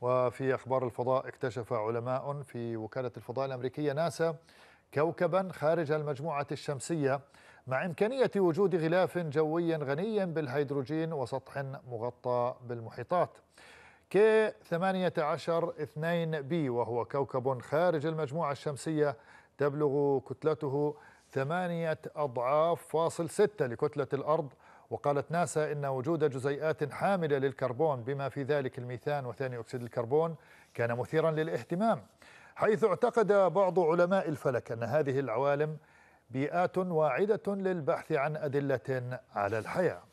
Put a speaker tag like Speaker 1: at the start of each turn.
Speaker 1: وفي أخبار الفضاء اكتشف علماء في وكالة الفضاء الأمريكية ناسا كوكبا خارج المجموعة الشمسية مع إمكانية وجود غلاف جوي غني بالهيدروجين وسطح مغطى بالمحيطات ك 18 2 بي وهو كوكب خارج المجموعة الشمسية تبلغ كتلته ثمانية أضعاف فاصل ستة لكتلة الأرض وقالت ناسا إن وجود جزيئات حاملة للكربون بما في ذلك الميثان وثاني أكسيد الكربون كان مثيرا للاهتمام حيث اعتقد بعض علماء الفلك أن هذه العوالم بيئات واعدة للبحث عن أدلة على
Speaker 2: الحياة